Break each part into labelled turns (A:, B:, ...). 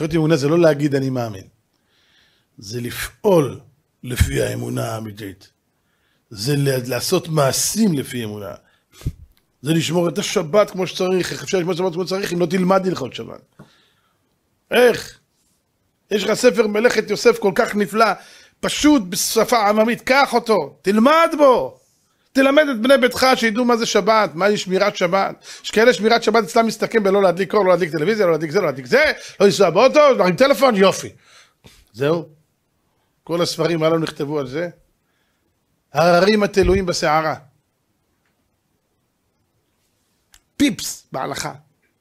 A: להיות אמונה זה לא להגיד אני מאמין, זה לפעול לפי האמונה האמיתית, זה לעשות מעשים לפי אמונה, זה לשמור את השבת כמו שצריך, איך אפשר לשמור את השבת כמו שצריך אם לא תלמד הלכות שבת? איך? יש לך ספר מלאכת יוסף כל כך נפלא, פשוט בשפה עממית, קח אותו, תלמד בו. תלמד את בני ביתך שידעו מה זה שבת, מה זה שמירת שבת. יש כאלה שמירת שבת אצלם מסתכם בלא להדליק קור, לא להדליק טלוויזיה, לא להדליק זה, לא להדליק זה, לא לנסוע באוטו, לא להרים טלפון, יופי. זהו. כל הספרים הללו נכתבו על זה. הררים התלויים בסערה. פיפס בהלכה.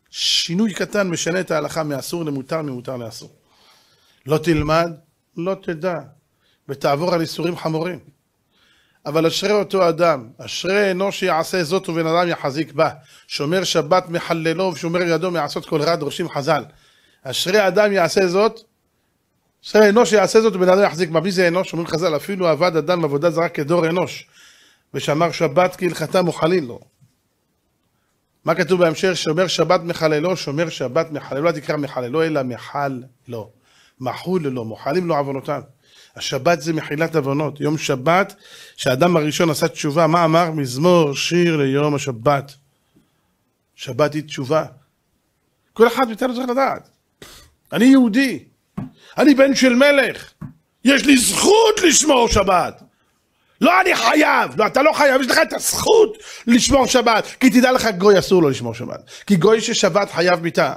A: שינוי קטן משנה את ההלכה מאסור למותר, ממותר לאסור. לא תלמד, לא תדע, ותעבור על איסורים חמורים. אבל אשרי אותו אדם, אשרי אנוש שיעשה זאת ובן אדם יחזיק בה. שומר שבת מחללו ושומר ידו מעשות כל רע דורשים חז"ל. אשרי אדם יעשה זאת, אשרי אנוש יעשה זאת ובן אדם יחזיק בה. מי זה אנוש? אומרים חז"ל, אפילו עבד אדם עבודה זרה כדור אנוש. ושמר שבת כהלכתה וחליל לו. מה כתוב בהמשך? שומר שבת מחללו, שומר שבת מחללו, לא תקרא מחללו אלא מחל לו. מחול לו, מוחלים לו עוונותיו. השבת זה מחילת עוונות, יום שבת שהאדם הראשון עשה תשובה, מה אמר? מזמור שיר ליום השבת. שבת היא תשובה. כל אחד מאיתנו צריך לדעת. אני יהודי, אני בן של מלך, יש לי זכות לשמור שבת. לא אני חייב, לא אתה לא חייב, יש לך את הזכות לשמור שבת, כי תדע לך גוי אסור לו לשמור שבת, כי גוי ששבת חייב מיתה.